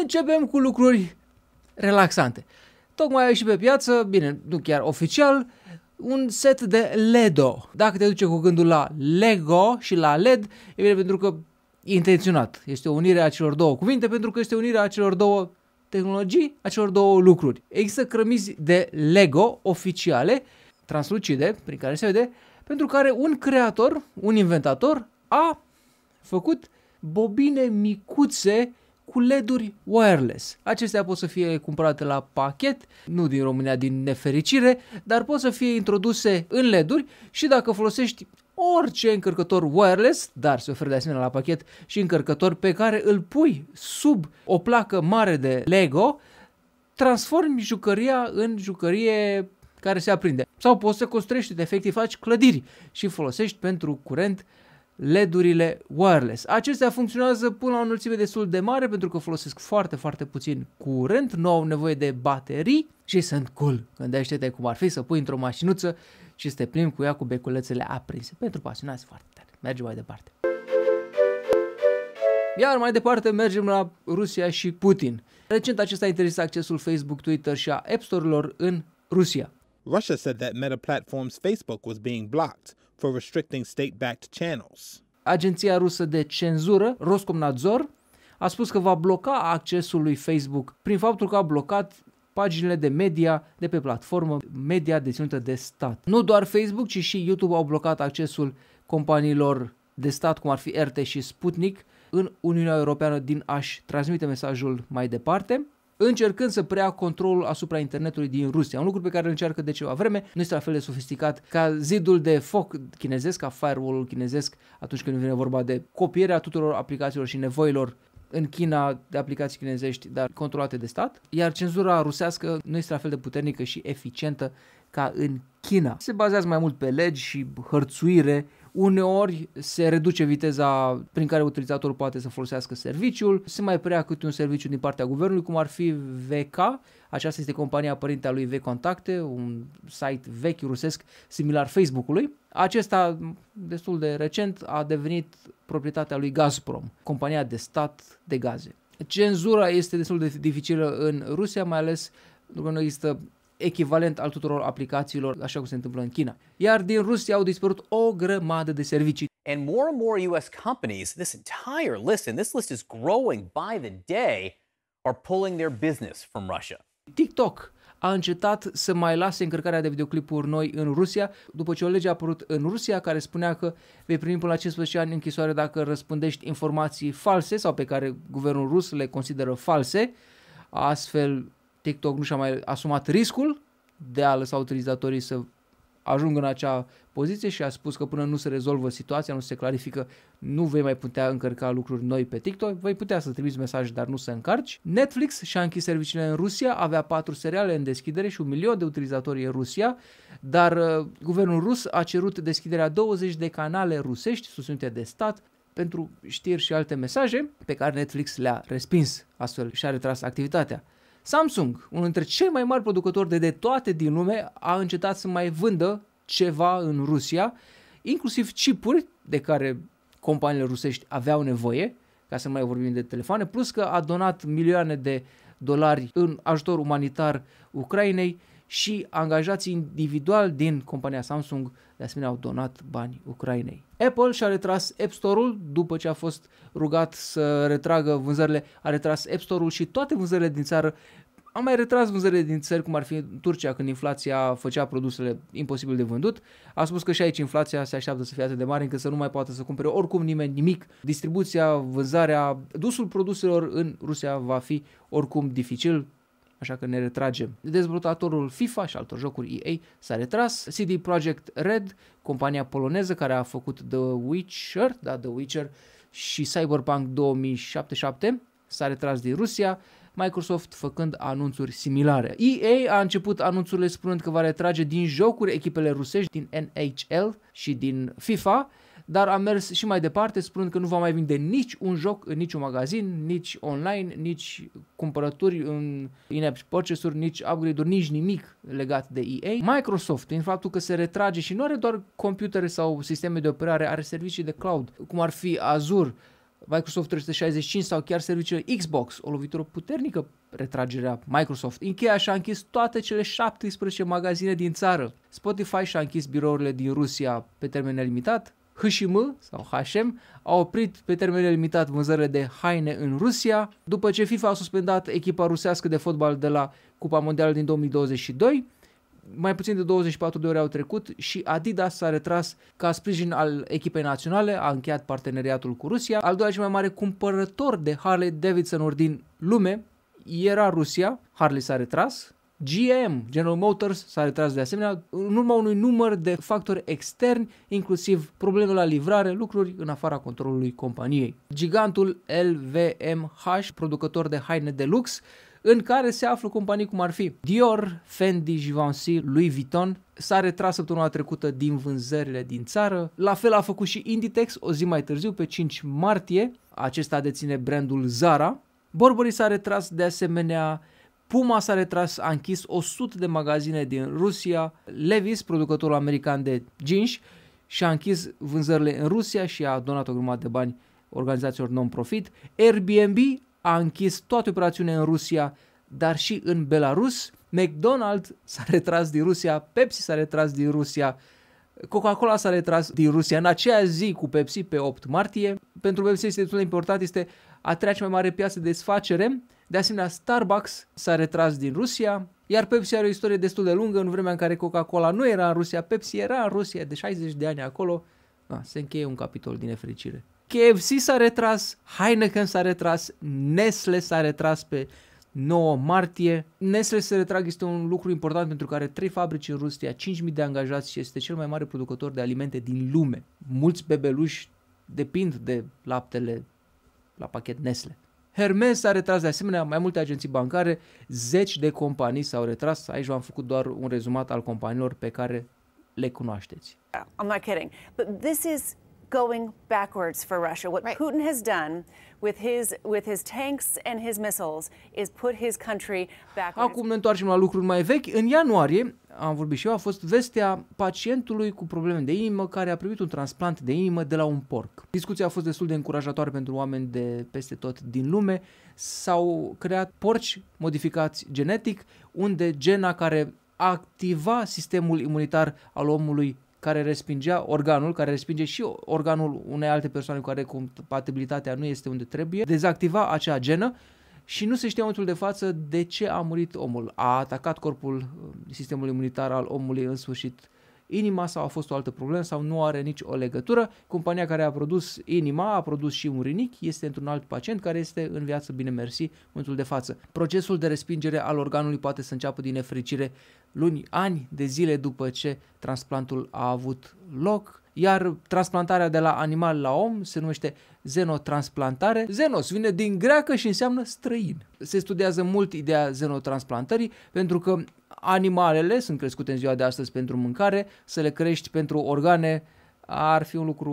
Începem cu lucruri relaxante. Tocmai a ieșit pe piață, bine, nu chiar oficial, un set de LEDO. Dacă te duce cu gândul la LEGO și la LED, e bine pentru că intenționat. Este o unire a celor două cuvinte pentru că este unirea a celor două tehnologii, a celor două lucruri. Există crămizi de LEGO oficiale, translucide, prin care se vede, pentru care un creator, un inventator, a făcut bobine micuțe cu LED-uri wireless. Acestea pot să fie cumpărate la pachet, nu din România din nefericire, dar pot să fie introduse în LED-uri și dacă folosești orice încărcător wireless, dar se oferă de asemenea la pachet și încărcător pe care îl pui sub o placă mare de Lego, transformi jucăria în jucărie care se aprinde. Sau poți să construiești, de efectiv faci clădiri și folosești pentru curent LED-urile wireless. Acestea funcționează până la o înălțime destul de mare pentru că folosesc foarte, foarte puțin curent, nu au nevoie de baterii și sunt cool. Gândește-te cum ar fi să pui într-o mașinuță și să te plimbi cu ea cu beculețele aprinse. Pentru pasionați foarte tare. Mergem mai departe. Iar mai departe mergem la Rusia și Putin. Recent acesta a interzis accesul Facebook, Twitter și a App Store-urilor în Rusia. Russia said that Meta Platforms Facebook was being blocked for restricting state-backed channels. Agenția rusă de cenzură, Roskomnadzor, a spus că va bloca accesul lui Facebook prin faptul că a blocat paginile de media de pe platformă media deținută de stat. Nu doar Facebook, ci și YouTube au blocat accesul companiilor de stat, cum ar fi RT și Sputnik, în Uniunea Europeană din a-și transmite mesajul mai departe încercând să preia controlul asupra internetului din Rusia. Un lucru pe care îl încearcă de ceva vreme, nu este la fel de sofisticat ca zidul de foc chinezesc, ca firewall-ul chinezesc, atunci când vine vorba de copierea tuturor aplicațiilor și nevoilor în China de aplicații chinezești, dar controlate de stat, iar cenzura rusească nu este la fel de puternică și eficientă ca în China. Se bazează mai mult pe legi și hărțuire Uneori se reduce viteza prin care utilizatorul poate să folosească serviciul, se mai prea câte un serviciu din partea guvernului, cum ar fi VK, aceasta este compania părinte a lui VContacte, un site vechi rusesc similar Facebook-ului. Acesta, destul de recent, a devenit proprietatea lui Gazprom, compania de stat de gaze. Cenzura este destul de dificilă în Rusia, mai ales pentru că nu există echivalent al tuturor aplicațiilor, așa cum se întâmplă în China. Iar din Rusia au dispărut o grămadă de servicii. And more and more US companies, this entire list, and this list is growing by the day, are pulling their business from Russia. TikTok a încetat să mai lase încărcarea de videoclipuri noi în Rusia, după ce o lege a apărut în Rusia care spunea că vei primi până la 15 ani închisoare dacă răspândești informații false sau pe care guvernul rus le consideră false. Astfel, TikTok nu și-a mai asumat riscul de a lăsa utilizatorii să ajungă în acea poziție și a spus că până nu se rezolvă situația, nu se clarifică, nu vei mai putea încărca lucruri noi pe TikTok, vei putea să trimiți mesaje, dar nu să încarci. Netflix și-a închis serviciile în Rusia, avea patru seriale în deschidere și un milion de utilizatori în Rusia, dar uh, guvernul rus a cerut deschiderea 20 de canale rusești susținute de stat pentru știri și alte mesaje pe care Netflix le-a respins, astfel și-a retras activitatea. Samsung, unul dintre cei mai mari producători de de toate din lume, a încetat să mai vândă ceva în Rusia, inclusiv chipuri de care companiile rusești aveau nevoie, ca să mai vorbim de telefoane, plus că a donat milioane de dolari în ajutor umanitar Ucrainei și angajații individual din compania Samsung de asemenea au donat bani Ucrainei. Apple și-a retras App Store-ul după ce a fost rugat să retragă vânzările, a retras App Store-ul și toate vânzările din țară am mai retras vânzările din țări cum ar fi Turcia când inflația făcea produsele imposibil de vândut. A spus că și aici inflația se așteaptă să fie atât de mare încât să nu mai poată să cumpere oricum nimeni nimic. Distribuția, vânzarea, dusul produselor în Rusia va fi oricum dificil așa că ne retragem. Dezvoltatorul FIFA și altor jocuri EA s-a retras. CD Projekt Red, compania poloneză care a făcut The Witcher, da, The Witcher și Cyberpunk 2077, s-a retras din Rusia, Microsoft făcând anunțuri similare. EA a început anunțurile spunând că va retrage din jocuri echipele rusești din NHL și din FIFA, dar a mers și mai departe spunând că nu va mai vinde nici un joc în niciun magazin, nici online, nici cumpărături în in-app purchase-uri, nici upgrade-uri, nici nimic legat de EA. Microsoft, în faptul că se retrage și nu are doar computere sau sisteme de operare, are servicii de cloud, cum ar fi Azure, Microsoft 365 sau chiar serviciile Xbox, o lovitură puternică retragerea Microsoft. Ikea și-a închis toate cele 17 magazine din țară. Spotify și-a închis birourile din Rusia pe termen nelimitat. HM sau HM a oprit pe termen limitat vânzările de haine în Rusia, după ce FIFA a suspendat echipa rusească de fotbal de la Cupa Mondială din 2022. Mai puțin de 24 de ore au trecut și Adidas s-a retras ca sprijin al echipei naționale, a încheiat parteneriatul cu Rusia. Al doilea cel mai mare cumpărător de Harley Davidson-uri din lume era Rusia, Harley s-a retras, GM, General Motors, s-a retras de asemenea în urma unui număr de factori externi, inclusiv probleme la livrare, lucruri în afara controlului companiei. Gigantul LVMH, producător de haine de lux, în care se află companii cum ar fi Dior, Fendi, Givenchy, Louis Vuitton, s-a retras săptămâna trecută din vânzările din țară. La fel a făcut și Inditex o zi mai târziu, pe 5 martie. Acesta deține brandul Zara. Burberry s-a retras de asemenea Puma s-a retras, a închis 100 de magazine din Rusia, Levis, producătorul american de jeans, și-a închis vânzările în Rusia și a donat o grămadă de bani organizațiilor non-profit. Airbnb a închis toate operațiunile în Rusia, dar și în Belarus. McDonald's s-a retras din Rusia, Pepsi s-a retras din Rusia, Coca-Cola s-a retras din Rusia în aceea zi cu Pepsi pe 8 martie. Pentru Pepsi este destul de important, este a treia cea mai mare piață de desfacere de asemenea, Starbucks s-a retras din Rusia, iar Pepsi are o istorie destul de lungă în vremea în care Coca-Cola nu era în Rusia, Pepsi era în Rusia de 60 de ani acolo. Ah, se încheie un capitol din nefericire. KFC s-a retras, Heineken s-a retras, Nestle s-a retras pe 9 martie. Nestle se retrag este un lucru important pentru că are 3 fabrici în Rusia, 5.000 de angajați și este cel mai mare producător de alimente din lume. Mulți bebeluși depind de laptele la pachet Nestle. Hermes s-a retras de asemenea, mai multe agenții bancare, zeci de companii s-au retras. Aici v-am făcut doar un rezumat al companiilor pe care le cunoașteți. I'm not kidding. But this is going backwards for Russia. What right. Putin has done with his, with his tanks and his missiles is put his country backwards. Acum ne întoarcem la lucruri mai vechi. În ianuarie, am vorbit și eu, a fost vestea pacientului cu probleme de inimă care a primit un transplant de inimă de la un porc. Discuția a fost destul de încurajatoare pentru oameni de peste tot din lume. S-au creat porci modificați genetic, unde gena care activa sistemul imunitar al omului care respingea organul, care respinge și organul unei alte persoane cu care compatibilitatea nu este unde trebuie, dezactiva acea genă și nu se știa momentul de față de ce a murit omul. A atacat corpul uh, sistemul imunitar al omului în sfârșit inima sau a fost o altă problemă sau nu are nici o legătură. Compania care a produs inima a produs și un rinic, este într-un alt pacient care este în viață bine mersi în momentul de față. Procesul de respingere al organului poate să înceapă din nefericire luni, ani de zile după ce transplantul a avut loc iar transplantarea de la animal la om se numește xenotransplantare. Xenos vine din greacă și înseamnă străin. Se studiază mult ideea xenotransplantării pentru că animalele sunt crescute în ziua de astăzi pentru mâncare, să le crești pentru organe ar fi un lucru,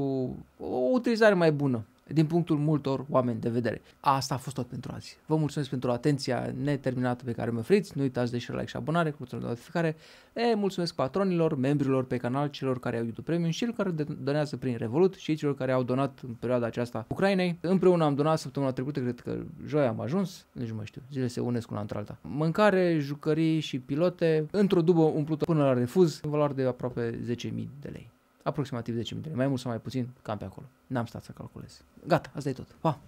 o utilizare mai bună din punctul multor oameni de vedere. Asta a fost tot pentru azi. Vă mulțumesc pentru atenția neterminată pe care mă oferiți. Nu uitați de share, like și abonare, clopoțelul de notificare. E, mulțumesc patronilor, membrilor pe canal, celor care au YouTube Premium și celor care donează prin Revolut și celor care au donat în perioada aceasta Ucrainei. Împreună am donat săptămâna trecută, cred că joi am ajuns, nici nu mai știu, zile se unesc una între alta. Mâncare, jucării și pilote, într-o dubă umplută până la refuz, în valoare de aproape 10.000 de lei aproximativ 10 minute, mai mult sau mai puțin, cam pe acolo. N-am stat să calculez. Gata, asta e tot. Pa!